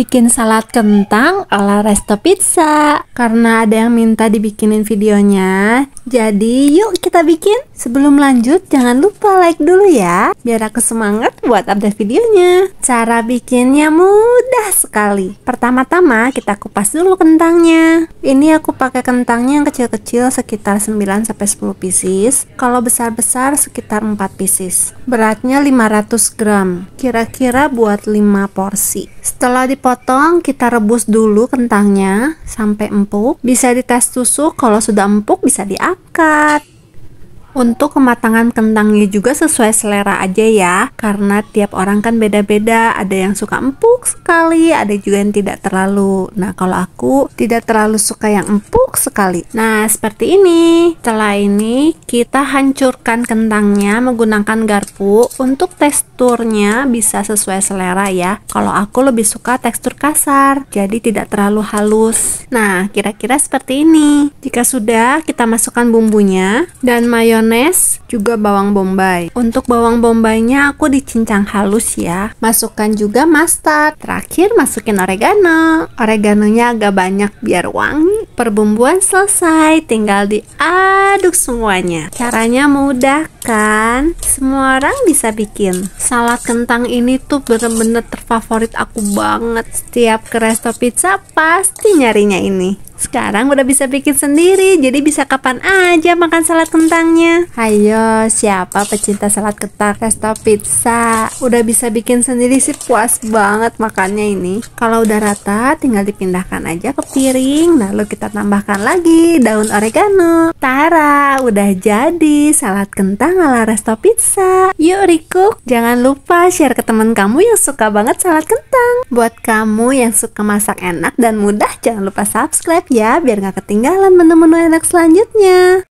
bikin salad kentang ala resto pizza karena ada yang minta dibikinin videonya jadi yuk kita bikin sebelum lanjut jangan lupa like dulu ya biar aku semangat buat update videonya cara bikinnya mudah sekali pertama-tama kita kupas dulu kentangnya ini aku pakai kentangnya yang kecil-kecil sekitar 9-10 pieces kalau besar-besar sekitar 4 pieces beratnya 500 gram kira-kira buat 5 porsi setelah dipotong potong, kita rebus dulu kentangnya sampai empuk. Bisa dites tusuk, kalau sudah empuk bisa diangkat. Untuk kematangan kentangnya juga sesuai selera aja ya, karena tiap orang kan beda-beda. Ada yang suka empuk sekali, ada juga yang tidak terlalu. Nah, kalau aku tidak terlalu suka yang empuk sekali. Nah, seperti ini. Setelah ini, kita hancurkan kentangnya menggunakan garpu. Untuk teksturnya bisa sesuai selera ya. Kalau aku lebih suka tekstur kasar, jadi tidak terlalu halus. Nah, kira-kira seperti ini. Jika sudah, kita masukkan bumbunya dan mayo mayones, juga bawang bombay. Untuk bawang bombaynya aku dicincang halus ya. Masukkan juga mustard. Terakhir masukin oregano. Oreganonya agak banyak biar wangi. Perbumbuan selesai, tinggal diaduk semuanya. Caranya mudah kan? Semua orang bisa bikin. Salad kentang ini tuh bener-bener terfavorit aku banget. Setiap ke resto pizza pasti nyarinya ini. Sekarang udah bisa bikin sendiri, jadi bisa kapan aja makan salad kentangnya. Ayo, siapa pecinta salad kentang resto pizza? Udah bisa bikin sendiri sih puas banget makannya ini. Kalau udah rata, tinggal dipindahkan aja ke piring, lalu kita tambahkan lagi daun oregano. Tara, udah jadi salad kentang ala resto pizza. Yuk, Riku, jangan lupa share ke teman kamu yang suka banget salad kentang. Buat kamu yang suka masak enak dan mudah, jangan lupa subscribe ya biar nggak ketinggalan menu-menu enak selanjutnya.